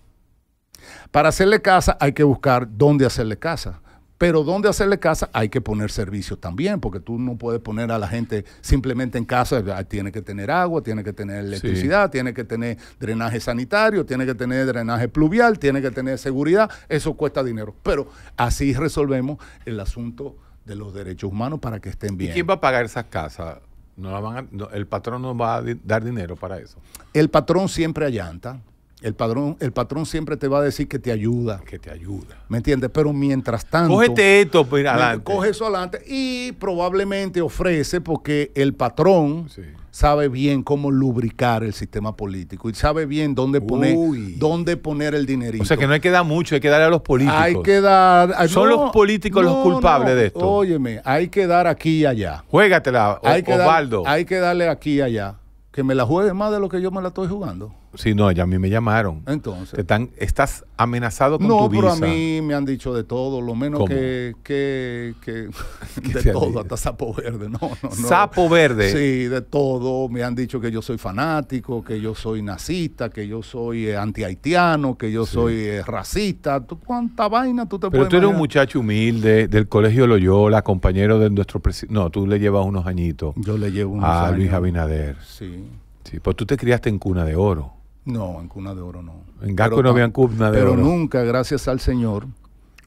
Para hacerle casa hay que buscar dónde hacerle casa. Pero donde hacerle casa hay que poner servicios también, porque tú no puedes poner a la gente simplemente en casa, ah, tiene que tener agua, tiene que tener electricidad, tiene que tener drenaje sanitario, tiene que tener drenaje pluvial, tiene que tener seguridad, eso cuesta dinero. Pero así resolvemos el asunto de los derechos humanos para que estén bien. ¿Y quién va a pagar esas casas? No, van el patrón no va a dar dinero para eso. El patrón siempre allanta, el, el patrón siempre te va a decir que te ayuda. Que te ayuda. ¿Me entiendes? Pero mientras tanto. Cógete esto, pues, adelante. Coge eso adelante y probablemente ofrece porque el patrón sabe bien cómo lubricar el sistema político y sabe bien dónde poner, dónde poner el dinerito. O sea que no hay que dar mucho, hay que dar a los políticos. Hay que dar. Son los políticos los culpables de esto. Óyeme, hay que dar aquí y allá. Juégatela, hay que Osvaldo. hay que darle aquí y allá. Que me la juegue más de lo que yo me la estoy jugando. Sí, no, ya a mí me llamaron. Entonces. Están, ¿Estás amenazado con tu visa? No, pero a mí me han dicho de todo, lo menos que, que, *laughs* de todo, hasta sapo verde. No, ¿Sapo verde? Sí, de todo. Me han dicho que yo soy fanático, que yo soy nazista, que yo soy eh, antihaitiano, que yo soy eh, racista. ¿Cuánta vaina tú te Pero tú eres un muchacho humilde del colegio Loyola, compañero de nuestro presidente. No, tú le llevas unos añitos. Yo le llevo unos A Luis Abinader. Sí. Sí, pues tú te criaste en cuna de oro. No, en cuna de oro no. En Gasco no había cuna de oro. Pero nunca, gracias al Señor,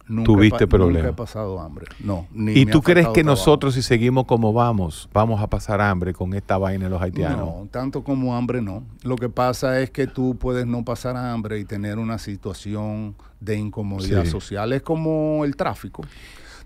nunca, tuviste problemas. Nunca he pasado hambre. No. Ni ¿Y tú crees que nosotros, si seguimos como vamos, vamos a pasar hambre con esta vaina de los haitianos? No, tanto como hambre no. Lo que pasa es que tú puedes no pasar hambre y tener una situación de incomodidad social. Es como el tráfico.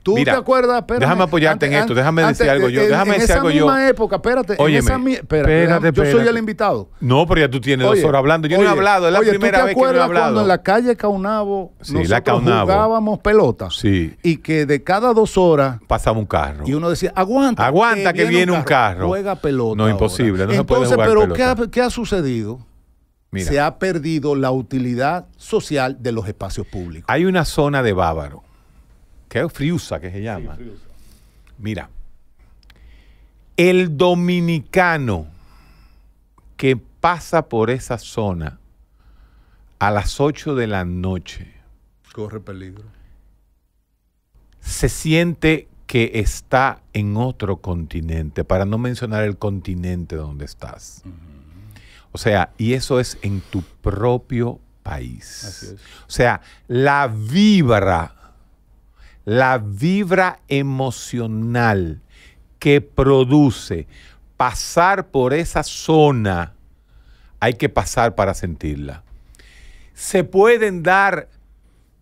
Tú te acuerdas, Déjame apoyarte en esto, déjame decir algo yo. déjame decir algo yo. En esa misma época, espérate. espérate, Yo soy el invitado. No, pero ya tú tienes dos horas hablando. Yo no he hablado, es la oye, primera ¿tú te vez que no he hablado. cuando en la calle Caunabo nosotros jugábamos pelota? Sí. Y que de cada dos horas... Pasaba un carro. Y uno decía, aguanta. Aguanta que, viene un carro, Juega pelota No, imposible, no Entonces, se puede jugar pero ¿qué ha, qué ha sucedido? Mira. Se ha perdido la utilidad social de los espacios públicos. Hay una zona de Bávaro es Friusa que se llama. Mira, el dominicano que pasa por esa zona a las 8 de la noche. Corre peligro. Se siente que está en otro continente, para no mencionar el continente donde estás. O sea, y eso es en tu propio país. O sea, la vibra la vibra emocional que produce pasar por esa zona, hay que pasar para sentirla. Se pueden dar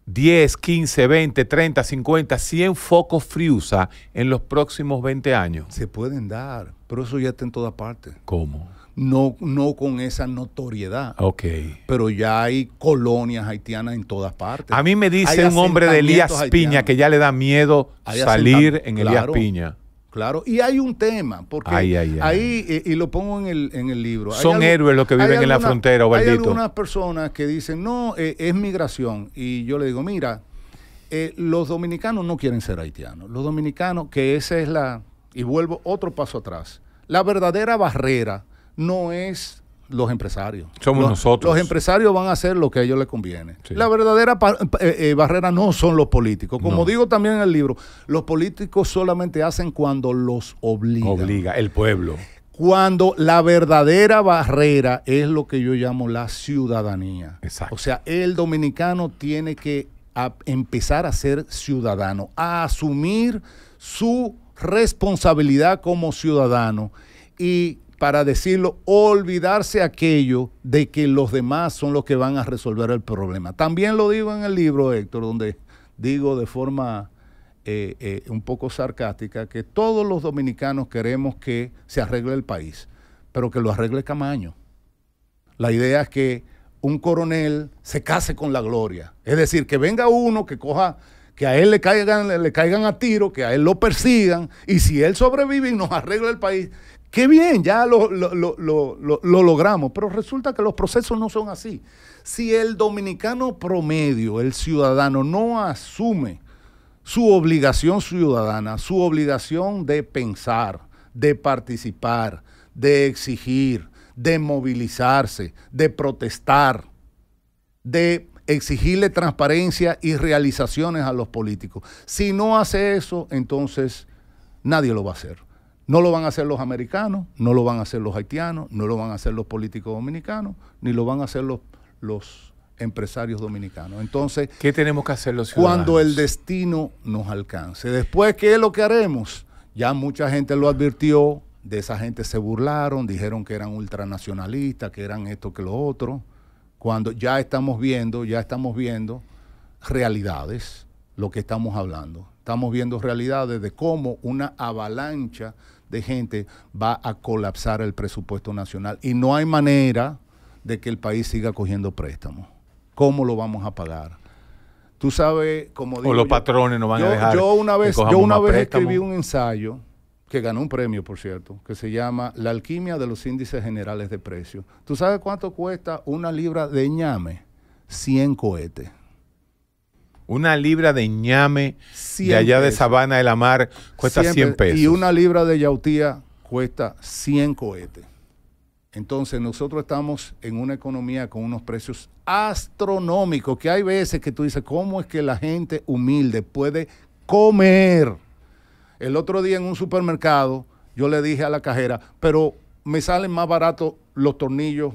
10, 15, 20, 30, 50, 100 focos Friusa en los próximos 20 años. Se pueden dar, pero eso ya está en toda parte. ¿Cómo? no, no con esa notoriedad. Ok. Pero ya hay colonias haitianas en todas partes. A mí me dice un hombre de Elías Piña que ya le da miedo salir en Elías Piña. Claro, y hay un tema, porque ay, ahí, y, lo pongo en el, libro. Son héroes los que viven en la frontera, Obaldito. Hay algunas personas que dicen, no, eh, es migración. Y yo le digo, mira, eh, los dominicanos no quieren ser haitianos. Los dominicanos, que esa es la, y vuelvo otro paso atrás, la verdadera barrera no es los empresarios. Somos nosotros. Los empresarios van a hacer lo que a ellos les conviene. La verdadera eh, eh, barrera no son los políticos. Como digo también en el libro, los políticos solamente hacen cuando los obliga Obliga el pueblo. Cuando la verdadera barrera es lo que yo llamo la ciudadanía. O sea, el dominicano tiene que empezar a ser ciudadano, a asumir su responsabilidad como ciudadano y para decirlo, olvidarse aquello de que los demás son los que van a resolver el problema. También lo digo en el libro, Héctor, donde digo de forma eh, eh, un poco sarcástica que todos los dominicanos queremos que se arregle el país, pero que lo arregle Camaño. La idea es que un coronel se case con la gloria. Es decir, que venga uno que coja que a él le caigan, le caigan a tiro, que a él lo persigan, y si él sobrevive y nos arregla el país, Qué bien, ya lo, lo, lo, lo, logramos, pero resulta que los procesos no son así. Si el dominicano promedio, el ciudadano, no asume su obligación ciudadana, su obligación de pensar, de participar, de exigir, de movilizarse, de protestar, de exigirle transparencia y realizaciones a los políticos. Si no hace eso, entonces nadie lo va a hacer. No lo van a hacer los americanos, no lo van a hacer los haitianos, no lo van a hacer los políticos dominicanos, ni lo van a hacer los, los empresarios dominicanos. Entonces, ¿qué tenemos que hacer los ciudadanos? Cuando el destino nos alcance. Después, ¿qué es lo que haremos? Ya mucha gente lo advirtió, de esa gente se burlaron, dijeron que eran ultranacionalistas, que eran esto, que lo otro. Cuando ya estamos viendo, ya estamos viendo realidades, lo que estamos hablando. Estamos viendo realidades de cómo una avalancha de gente, va a colapsar el presupuesto nacional. Y no hay manera de que el país siga cogiendo préstamos. ¿Cómo lo vamos a pagar? Tú sabes, como digo. O los patrones no van a dejar. Yo una vez, yo una vez escribí un ensayo que ganó un premio, por cierto, que se llama La alquimia de los índices generales de precios. ¿Tú sabes cuánto cuesta una libra de ñame? 100 cohetes. Una libra de ñame de allá de Sabana de la Mar cuesta 100, pesos. Y una libra de yautía cuesta 100 cohetes. Entonces nosotros estamos en una economía con unos precios astronómicos, que hay veces que tú dices, ¿cómo es que la gente humilde puede comer? El otro día en un supermercado yo le dije a la cajera, pero me salen más baratos los tornillos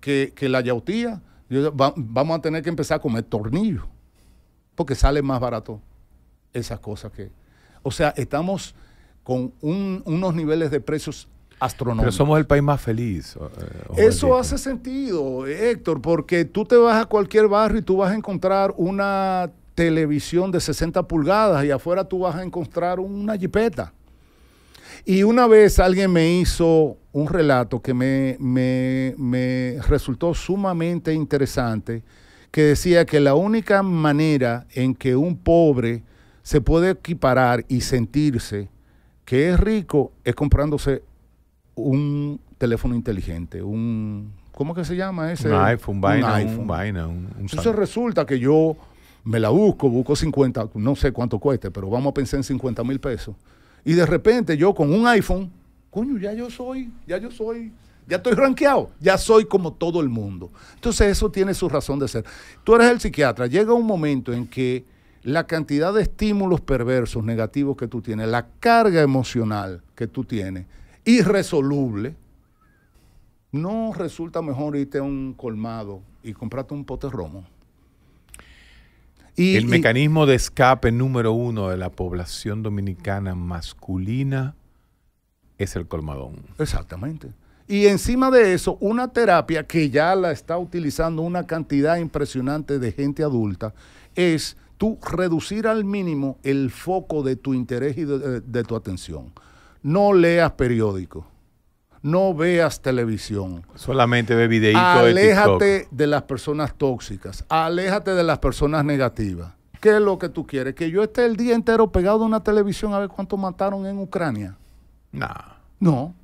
que, la yautía. Yo, vamos a tener que empezar a comer tornillos que sale más barato esas cosas que... O sea, estamos con unos niveles de precios astronómicos. Pero somos el país más feliz. Eh, Eso hace sentido, Héctor, porque tú te vas a cualquier barrio y tú vas a encontrar una televisión de 60 pulgadas y afuera tú vas a encontrar una jipeta. Y una vez alguien me hizo un relato que me, me resultó sumamente interesante que decía que la única manera en que un pobre se puede equiparar y sentirse que es rico es comprándose un teléfono inteligente, un ¿cómo que se llama ese? Un iPhone, un iPhone. Entonces resulta que yo me la busco, busco 50, no sé cuánto cueste, pero vamos a pensar en 50 mil pesos. Y de repente yo con un iPhone, coño, ya yo soy, ya yo soy ya estoy ranqueado, ya soy como todo el mundo. Entonces eso tiene su razón de ser. Tú eres el psiquiatra, llega un momento en que la cantidad de estímulos perversos, negativos que tú tienes, la carga emocional que tú tienes, irresoluble, no resulta mejor irte a un colmado y comprarte un pote romo. el mecanismo de escape número uno de la población dominicana masculina es el colmadón. Exactamente. Y encima de eso, una terapia que ya la está utilizando una cantidad impresionante de gente adulta es tú reducir al mínimo el foco de tu interés y de, tu atención. No leas periódico no veas televisión. Solamente ve videitos. Aléjate de, las personas tóxicas, aléjate de las personas negativas. ¿Qué es lo que tú quieres? Que yo esté el día entero pegado a una televisión a ver cuánto mataron en Ucrania. No. No.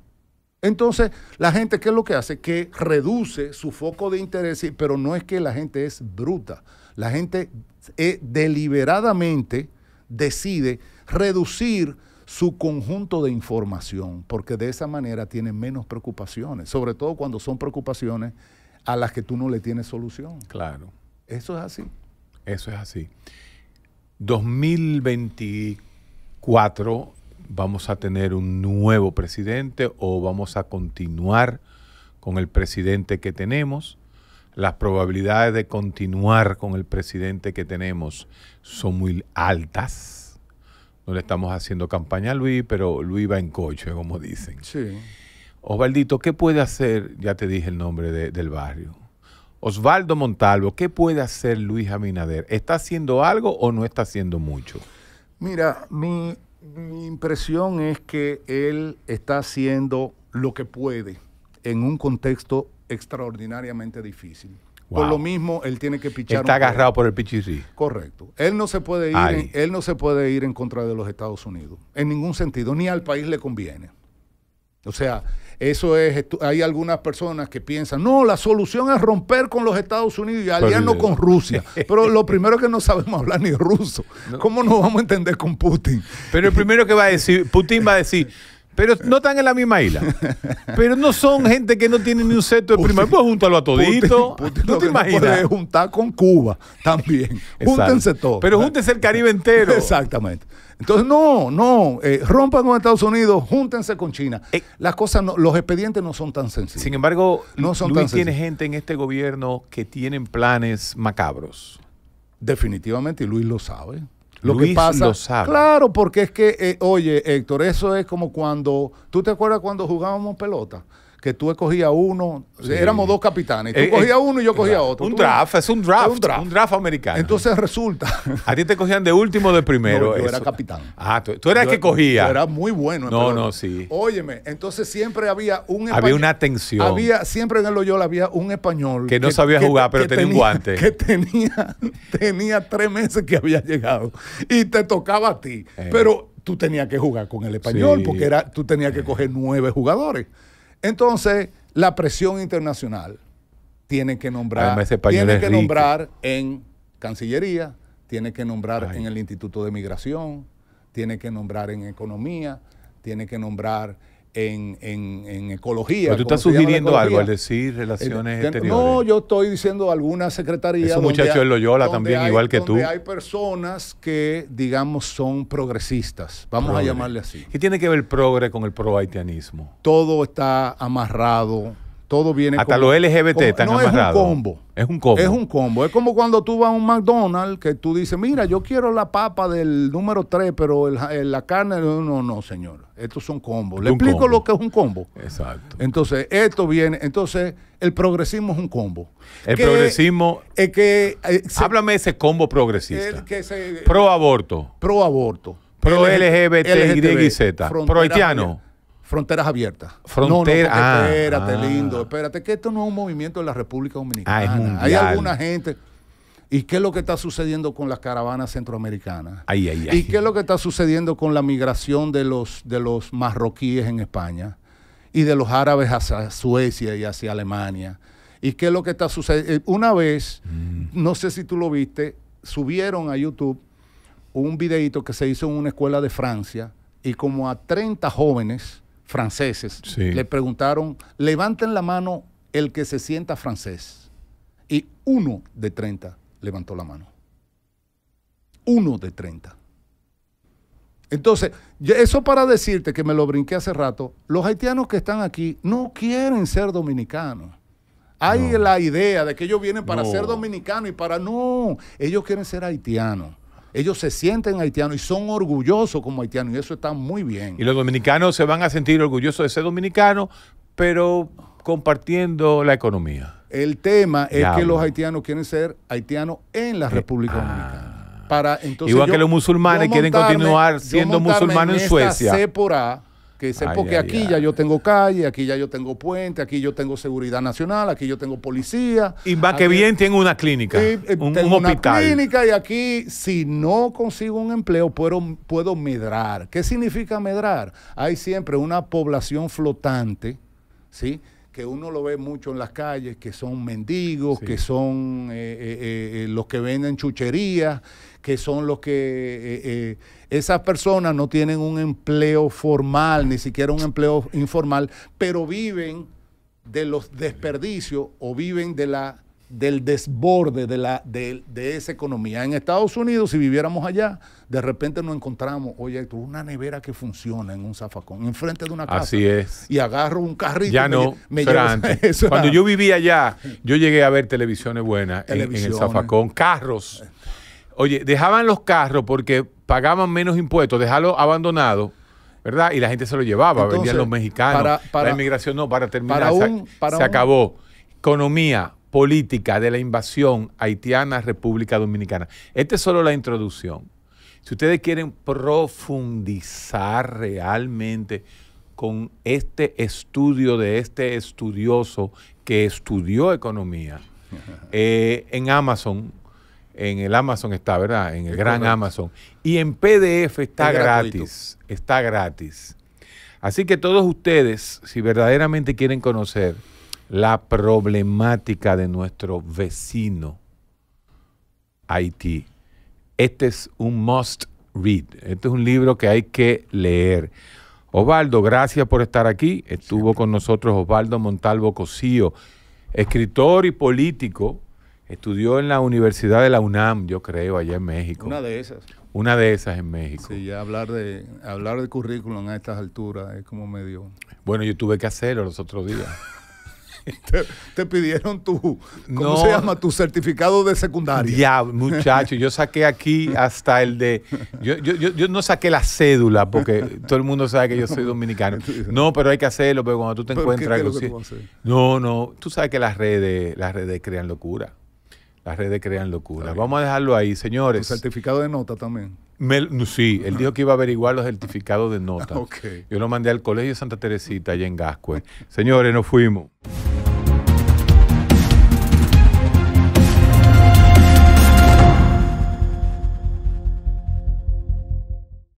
Entonces, la gente, ¿qué es lo que hace? Que reduce su foco de interés, pero no es que la gente es bruta. La gente eh, deliberadamente decide reducir su conjunto de información, porque de esa manera tiene menos preocupaciones, sobre todo cuando son preocupaciones a las que tú no le tienes solución. Claro. Eso es así. Eso es así. 2024 vamos a tener un nuevo presidente o vamos a continuar con el presidente que tenemos. Las probabilidades de continuar con el presidente que tenemos son muy altas. No le estamos haciendo campaña a Luis, pero Luis va en coche, como dicen. Sí. Osvaldito, ¿qué puede hacer? Ya te dije el nombre del barrio. Osvaldo Montalvo, ¿qué puede hacer Luis Aminader? ¿Está haciendo algo o no está haciendo mucho? Mira, mi mi impresión es que él está haciendo lo que puede en un contexto extraordinariamente difícil. Por lo mismo, él tiene que pichar. Está agarrado por el pichirri. Correcto. Él no se puede ir, él no se puede ir en contra de los Estados Unidos. En ningún sentido, ni al país le conviene. O sea, eso es, hay algunas personas que piensan, no, la solución es romper con los Estados Unidos y pues, aliarnos eh, con Rusia. *laughs* Pero lo primero es que no sabemos hablar ni ruso. ¿Cómo nos vamos a entender con Putin? Pero el primero que va a decir, Putin va a decir, pero no están en la misma isla. *laughs* Pero no son gente que no tiene ni un seto de prima. Pues júntalo a todito. no te imaginas. juntar con Cuba también. *laughs* Júntense todos. Pero júntense el Caribe *laughs* entero. Exactamente. Entonces, no, no, eh, rompan con Estados Unidos, júntense con China. Eh, Las cosas, los expedientes no son tan sencillos. Sin embargo, no son Luis tiene gente en este gobierno que tienen planes macabros. Definitivamente, y Luis lo sabe. Lo que pasa, Claro, porque es que, eh, oye, Héctor, eso es como cuando, ¿tú te acuerdas cuando jugábamos pelota? que tú escogías uno, éramos dos capitanes, tú eh, cogías eh, uno y yo cogía otro. Un draft, es un draft, un draft, americano. Entonces resulta. *laughs* A ti te cogían de último o de primero. yo era capitán. Ah, tú, eras el que cogía. era muy bueno. No, no, sí. Óyeme, entonces siempre había un Había una tensión. Había, siempre en el Loyola había un español. Que no sabía jugar, pero tenía, un guante. *laughs* Que tenía, tenía tres meses que había llegado y te tocaba a ti. Eh. Pero tú tenías que jugar con el español porque era, tú tenías que coger nueve jugadores. Entonces, la presión internacional tiene que nombrar, que nombrar en Cancillería, tiene que nombrar en el Instituto de Migración, tiene que nombrar en Economía, tiene que nombrar en, en, ecología. Pero tú estás sugiriendo algo al decir relaciones exteriores. No, yo estoy diciendo alguna secretaría. Ese muchacho de Loyola también, igual que donde tú. Hay personas que, digamos, son progresistas. Vamos a llamarle así. ¿Qué tiene que ver el progre con el pro haitianismo? Todo está amarrado todo viene Hasta los LGBT están no, Es un combo. Es un combo. Es un combo. Es como cuando tú vas a un McDonald's que tú dices, mira, yo quiero la papa del número 3, pero eh, la carne. No, no, no, señor. Estos son combos. Le explico lo que es un combo. Exacto. Entonces, esto viene. Entonces, el progresismo es un combo. El progresismo. Es que. Eh, háblame ese combo progresista. Que pro aborto. Pro aborto. Pro LGBT, y Z. Pro haitiano. Fronteras abiertas. Fronteras. No, no, ah, espérate, ah. lindo, espérate, que esto no es un movimiento de la República Dominicana. Ah, Hay alguna gente. ¿Y qué es lo que está sucediendo con las caravanas centroamericanas? Ay, ay, ay. ¿Y qué es lo que está sucediendo con la migración de los, de los marroquíes en España? Y de los árabes hacia Suecia y hacia Alemania. ¿Y qué es lo que está sucediendo? Eh, una vez, mm. no sé si tú lo viste, subieron a YouTube un videito que se hizo en una escuela de Francia y como a 30 jóvenes franceses, le preguntaron, levanten la mano el que se sienta francés. Y uno de 30 levantó la mano. Uno de 30. Entonces, eso para decirte que me lo brinqué hace rato, los haitianos que están aquí no quieren ser dominicanos. Hay la idea de que ellos vienen para ser dominicanos y para no, ellos quieren ser haitianos. Ellos se sienten haitianos y son orgullosos como haitianos y eso está muy bien. Y los dominicanos se van a sentir orgullosos de ser dominicanos, pero compartiendo la economía. El tema es que los haitianos quieren ser haitianos en la eh, República ah. Dominicana. Igual que los musulmanes quieren continuar siendo musulmanes en, Suecia que sé, porque aquí ya yo tengo calle, aquí ya yo tengo puente, aquí yo tengo seguridad nacional, aquí yo tengo policía. Y va que bien tiene una clínica, eh, tengo un, Una clínica y aquí si no consigo un empleo puedo, puedo medrar. ¿Qué significa medrar? Hay siempre una población flotante, ¿sí? que uno lo ve mucho en las calles, que son mendigos, que son eh, eh, eh, los que venden chucherías, que son los que... esas personas no tienen un empleo formal, ni siquiera un empleo informal, pero viven de los desperdicios o viven de la del desborde de, la, de, esa economía. En Estados Unidos, si viviéramos allá, de repente nos encontramos, oye, una nevera que funciona en un zafacón, enfrente de una casa. Así es. Y agarro un carrito. Ya no, me, *laughs* Cuando yo vivía allá, yo llegué a ver televisiones buenas En, el zafacón, carros. Oye, dejaban los carros porque pagaban menos impuestos, dejarlo abandonado. ¿Verdad? Y la gente se lo llevaba, vendían los mexicanos. Para, la inmigración no, para terminar, se acabó. Economía, política de la invasión haitiana República Dominicana. Esta es solo la introducción. Si ustedes quieren profundizar realmente con este estudio de este estudioso que estudió economía, *laughs* eh, en Amazon, en el Amazon está, ¿verdad? En el gran Amazon. Y en PDF está gratis, está gratis. Así que todos ustedes, si verdaderamente quieren conocer, la problemática de nuestro vecino Haití. Este es un must read. Este es un libro que hay que leer. Osvaldo, gracias por estar aquí. Estuvo con nosotros Osvaldo Montalvo Cosío, escritor y político. Estudió en la Universidad de la UNAM, yo creo, allá en México. Una de esas. Una de esas en México. Sí, ya hablar de, hablar de currículum a estas alturas es como medio. Bueno, yo tuve que hacerlo los otros días. *laughs* te, pidieron tu, ¿cómo se llama? Tu certificado de secundaria. Ya, muchacho, yo saqué aquí hasta el de, yo, yo, yo, no saqué la cédula porque todo el mundo sabe que yo soy dominicano. *laughs* No, pero hay que hacerlo, pero cuando tú te encuentras... no, no, tú sabes que las redes, las redes crean locura. Las redes crean locura. Vamos a dejarlo ahí, señores. El certificado de nota también. sí, él dijo que iba a averiguar los certificados de nota. *laughs* Ok. Yo lo mandé al Colegio Santa Teresita, allá en Gascue. Señores, nos fuimos.